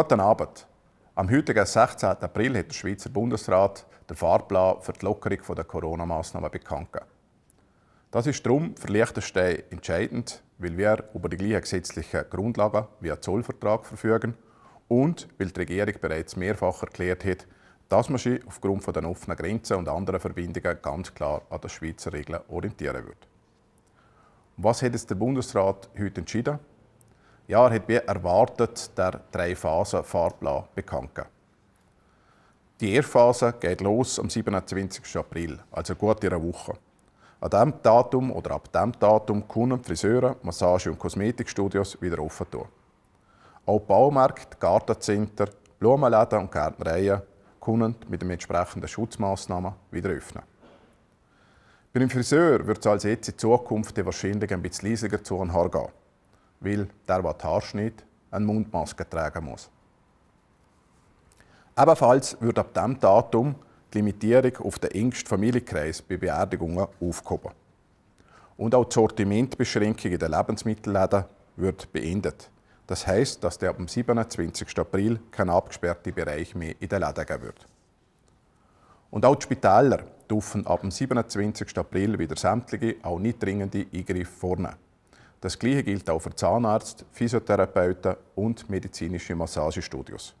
Guten Abend. Am heutigen 16. April hat der Schweizer Bundesrat den Fahrplan für die Lockerung der Corona-Massnahmen bekannt gegeben. Das ist darum für Liechtenstein entscheidend, weil wir über die gleichen gesetzlichen Grundlagen wie einen Zollvertrag verfügen und weil die Regierung bereits mehrfach erklärt hat, dass man sich aufgrund der offenen Grenzen und anderen Verbindungen ganz klar an den Schweizer Regeln orientieren wird. Was hat jetzt der Bundesrat heute entschieden? Jahr hat wie erwartet der Drei-Phasen-Fahrplan bekannt gegeben. Die Erstphase geht los am 27. April, also gut in einer Woche. An diesem Datum oder ab diesem Datum können Friseure, Massage- und Kosmetikstudios wieder offen tun. Auch Baumärkte, Gartencenter, Blumenläden und Gärtnereien können mit den entsprechenden Schutzmaßnahmen wieder öffnen. Bei einem Friseur wird es also jetzt in Zukunft wahrscheinlich ein bisschen leiser zu gehen weil der, der Haarschnitt Haare schneidet, eine Mundmaske tragen muss. Ebenfalls wird ab diesem Datum die Limitierung auf den engsten Familienkreis bei Beerdigungen aufgehoben. Und auch die Sortimentbeschränkung in den Lebensmittelläden wird beendet. Das heißt, dass der ab dem 27. April kein abgesperrter Bereich mehr in den Läden geben wird. Und auch die Spitäler dürfen ab dem 27. April wieder sämtliche, auch nicht dringende Eingriffe vornehmen. Das Gleiche gilt auch für Zahnarzt, Physiotherapeuten und medizinische Massagestudios.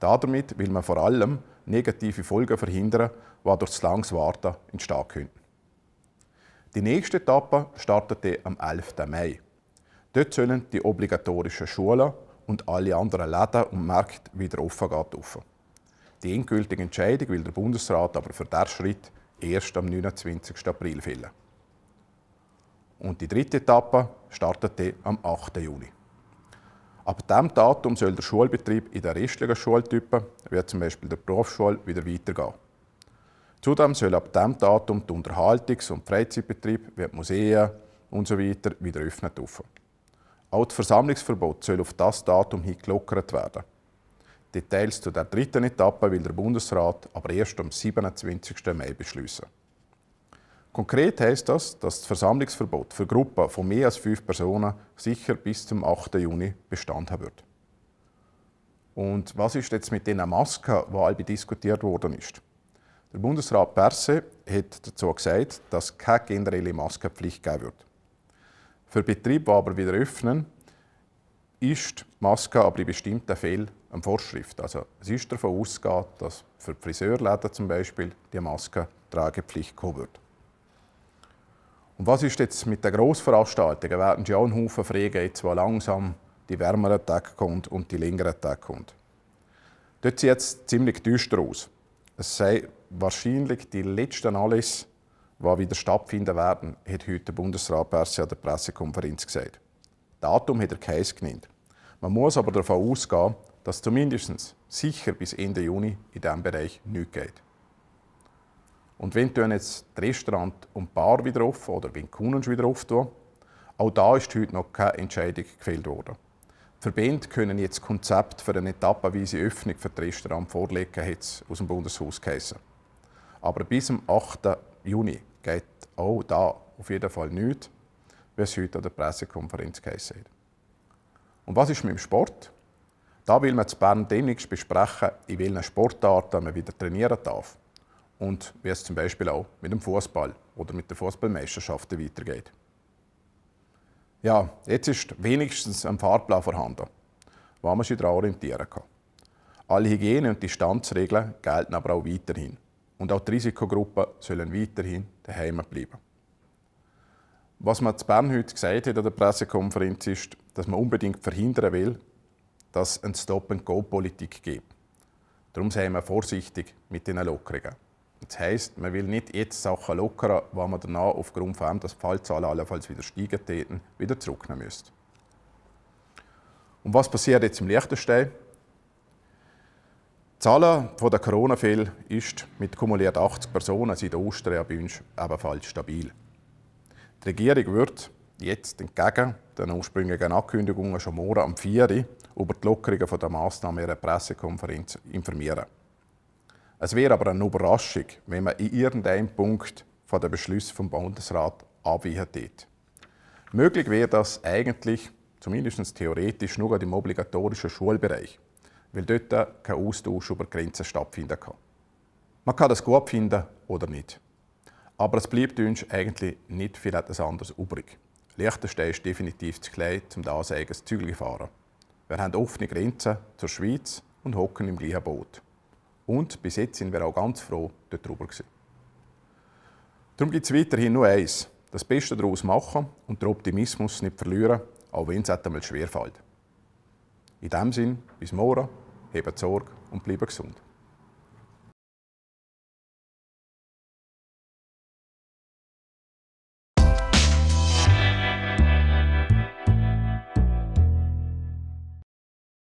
Damit will man vor allem negative Folgen verhindern, die durch das langes Warten entstehen könnten. Die nächste Etappe startete am 11. Mai. Dort sollen die obligatorischen Schulen und alle anderen Läden und Märkte wieder offen gehen. Die endgültige Entscheidung will der Bundesrat aber für diesen Schritt erst am 29. April fällen und die dritte Etappe startete am 8. Juni. Ab diesem Datum soll der Schulbetrieb in den restlichen Schultypen, wie zum Beispiel der Berufsschule, wieder weitergehen. Zudem soll ab diesem Datum der Unterhaltungs- und Freizeitbetrieb wie die Museen usw. So wieder öffnen dürfen. Auch das Versammlungsverbot soll auf das Datum hin gelockert werden. Details zu der dritten Etappe will der Bundesrat aber erst am 27. Mai beschließen. Konkret heißt das, dass das Versammlungsverbot für Gruppen von mehr als fünf Personen sicher bis zum 8. Juni Bestand haben wird. Und was ist jetzt mit den Masken, die alle diskutiert worden ist? Der Bundesrat Perse hat dazu gesagt, dass keine generelle Maskenpflicht geben wird. Für Betriebe, die aber wieder öffnen, ist Maske aber in bestimmten Fällen eine Vorschrift. Also es ist davon ausgegangen, dass für Friseurläden zum Beispiel die Maske Tragepflicht kommen wird. Und was ist jetzt mit den Grossveranstaltungen? Werden auch einen Haufen Fragen jetzt, wo langsam die wärmeren Tage kommt und die längeren Tage kommt. Dort sieht es ziemlich düster aus. Es sei wahrscheinlich die letzten alles, die wieder stattfinden werden, hat heute der Bundesrat Perse an der Pressekonferenz gesagt. Datum hat er keins genannt. Man muss aber davon ausgehen, dass zumindest sicher bis Ende Juni in diesem Bereich nichts geht. Und wenn du jetzt die Restaurant und Bar wieder offen oder wenn die Kunden wieder offen tun, auch da ist heute noch keine Entscheidung gefällt worden. Die Verbände können jetzt Konzept für eine etappenweise Öffnung für das Restaurant vorlegen, hat es aus dem Bundeshaus geheißen. Aber bis zum 8. Juni geht auch da auf jeden Fall nichts, wie es heute an der Pressekonferenz geheißen hat. Und was ist mit dem Sport? Da will man zu Bern demnächst besprechen, in welchen Sportarten man wieder trainieren darf und wie es zum Beispiel auch mit dem Fußball oder mit der Fußballmeisterschaft weitergeht. Ja, jetzt ist wenigstens ein Fahrplan vorhanden, wo man sich daran orientieren kann. Alle Hygiene- und Distanzregeln gelten aber auch weiterhin. Und auch die Risikogruppen sollen weiterhin daheim bleiben. Was man zu Bern heute gesagt hat an der Pressekonferenz ist, dass man unbedingt verhindern will, dass es eine Stop-and-Go-Politik gibt. Darum seien wir vorsichtig mit den Lockerungen. Das heisst, man will nicht jetzt Sachen lockern, die man danach aufgrund von dem, dass die Fallzahlen allenfalls wieder steigen täten, wieder zurücknehmen müsste. Und was passiert jetzt im Liechtenstein? Die Zahl der Corona-Fälle ist mit kumuliert 80 Personen seit der austria uns ebenfalls stabil. Die Regierung wird jetzt entgegen den ursprünglichen Ankündigungen schon morgen am 4. Uhr über die Lockerungen der Massnahmen in einer Pressekonferenz informieren. Es wäre aber eine Überraschung, wenn man in irgendeinem Punkt von den Beschlüssen vom Bundesrat abweichen würde. Möglich wäre das eigentlich, zumindest theoretisch, nur im obligatorischen Schulbereich, weil dort kein Austausch über Grenzen stattfinden kann. Man kann das gut finden oder nicht. Aber es bleibt uns eigentlich nicht viel etwas anderes übrig. Liechtenstein ist definitiv zu klein, um da zu sagen, Zügel fahren. Wir haben offene Grenzen zur Schweiz und hocken im gleichen Boot. Und bis jetzt sind wir auch ganz froh darüber gewesen. Darum gibt es weiterhin nur eins, das Beste daraus machen und den Optimismus nicht verlieren, auch wenn es einmal schwerfällt. In diesem Sinne, bis morgen, hebt Sorge und bleibt gesund.